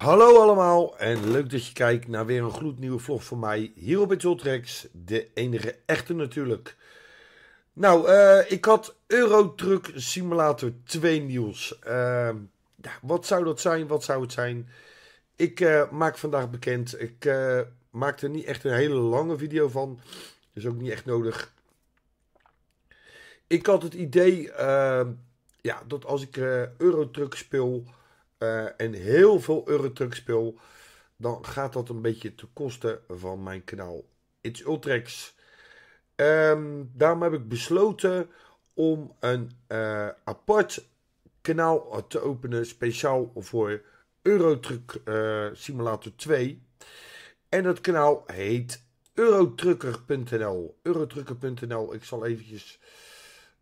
Hallo allemaal en leuk dat je kijkt naar weer een gloednieuwe vlog van mij hier op Joltrex, de enige echte natuurlijk. Nou, eh, ik had Eurotruck Simulator 2 nieuws. Ehm, wat zou dat zijn? Wat zou het zijn? Ik eh, maak vandaag bekend. Ik eh, maak er niet echt een hele lange video van. Is ook niet echt nodig. Ik had het idee ehm, ja, dat als ik Eurotruck speel eh, en heel veel Eurotruck spul, dan gaat dat een beetje te kosten van mijn kanaal It's Ultrax. Ehm, daarom heb ik besloten om een eh, apart kanaal te openen speciaal voor Eurotruck eh, Simulator 2. En dat kanaal heet eurotrucker.nl. Eurotrucker.nl. Ik zal eventjes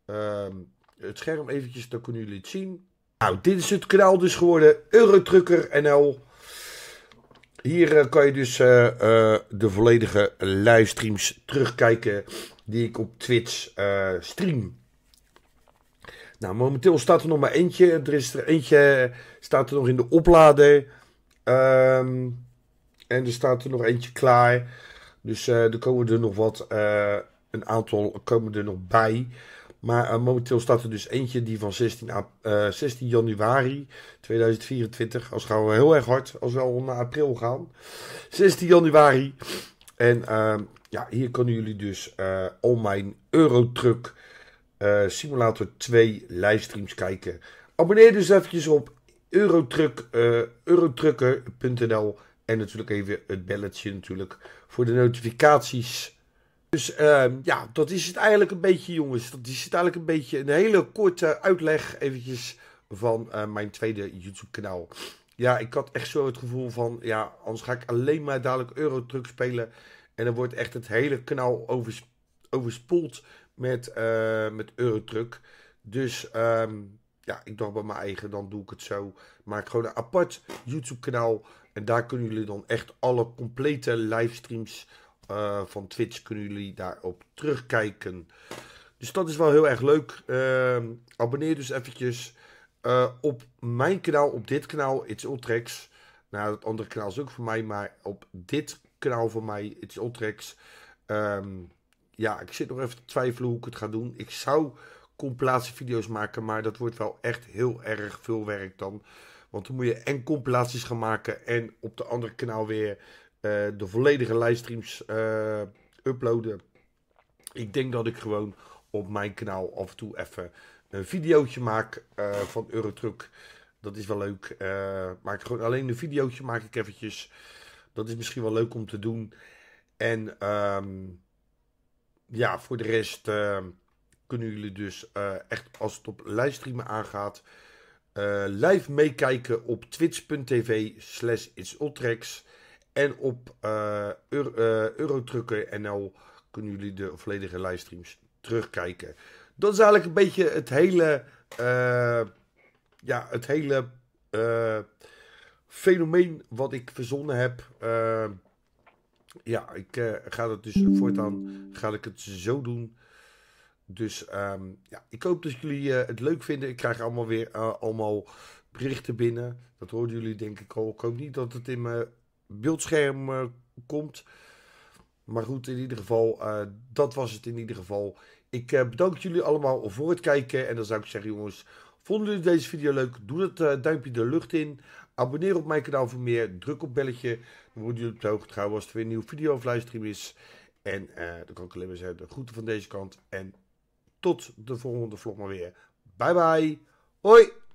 ehm, het scherm eventjes, dan kunnen jullie het zien. Nou, dit is het kanaal dus geworden. Eurotrucker NL. Hier eh, kan je dus eh, eh, de volledige livestreams terugkijken die ik op Twitch stream. Nou, momenteel staat er nog maar eentje. Er is er eentje, staat er nog in de oplader. Ehm, en er staat er nog eentje klaar. Dus er komen er nog wat, een aantal komen er nog bij. Maar eh, momenteel staat er dus eentje die van 16, 16 eh, januari 2024. Als gaan we heel erg hard, als we al naar april gaan. 16 januari. En ehm, ja, hier kunnen jullie dus eh, al mijn Eurotruck Simulator 2 livestreams kijken. Abonneer dus eventjes op Eurotruck, eurotrucker.nl en natuurlijk even het belletje natuurlijk voor de notificaties dus ehm, ja, dat is het eigenlijk een beetje, jongens. Dat is het eigenlijk een beetje een hele korte uitleg eventjes van eh, mijn tweede YouTube-kanaal. Ja, ik had echt zo het gevoel van, ja, anders ga ik alleen maar dadelijk Eurotruck spelen. En dan wordt echt het hele kanaal overspoeld met, eh, met Eurotruck. Dus ehm, ja, ik dacht bij mijn eigen, dan doe ik het zo. Maak gewoon een apart YouTube-kanaal. En daar kunnen jullie dan echt alle complete livestreams eh, van Twitch kunnen jullie daarop terugkijken. Dus dat is wel heel erg leuk. Ehm, abonneer dus eventjes eh, op mijn kanaal, op dit kanaal, It's Ultrex. Nou, dat andere kanaal is ook van mij, maar op dit kanaal van mij, It's Ultrex. Um, ja, ik zit nog even te twijfelen hoe ik het ga doen. Ik zou compilatievideo's maken, maar dat wordt wel echt heel erg veel werk dan. Want dan moet je en compilaties gaan maken en op de andere kanaal weer eh, de volledige livestreams eh, uploaden. Ik denk dat ik gewoon op mijn kanaal af en toe even een videootje maak eh, van Eurotruck. Dat is wel leuk. maak gewoon alleen een videootje maak ik eventjes. Dat is misschien wel leuk om te doen. En ehm, ja, voor de rest ehm, kunnen jullie dus echt als het op livestreamen aangaat, live meekijken op twitch.tv slash itsultrex. En op uh, eh, Eurotrucker eh, NL kunnen jullie de volledige livestreams terugkijken. Dat is eigenlijk een beetje het hele, eh, ja, het hele fenomeen wat ik verzonnen heb. ja, ik ga het dus voortaan ga ik het zo doen. Dus ehm, ja, ik hoop dat jullie het leuk vinden. Ik krijg allemaal weer allemaal berichten binnen. Dat hoorden jullie denk ik al. Ik hoop niet dat het in mijn beeldscherm eh, komt. Maar goed, in ieder geval, eh, dat was het in ieder geval. Ik eh, bedank jullie allemaal voor het kijken. En dan zou ik zeggen, jongens, vonden jullie deze video leuk? Doe het duimpje de lucht in. Abonneer op mijn kanaal voor meer. Druk op belletje. Dan worden jullie op de hoogte gehouden als er weer een nieuwe video of livestream is. En uh, dan kan ik alleen maar zeggen, de groeten van deze kant. En tot de volgende vlog maar weer. Bye bye. Hoi.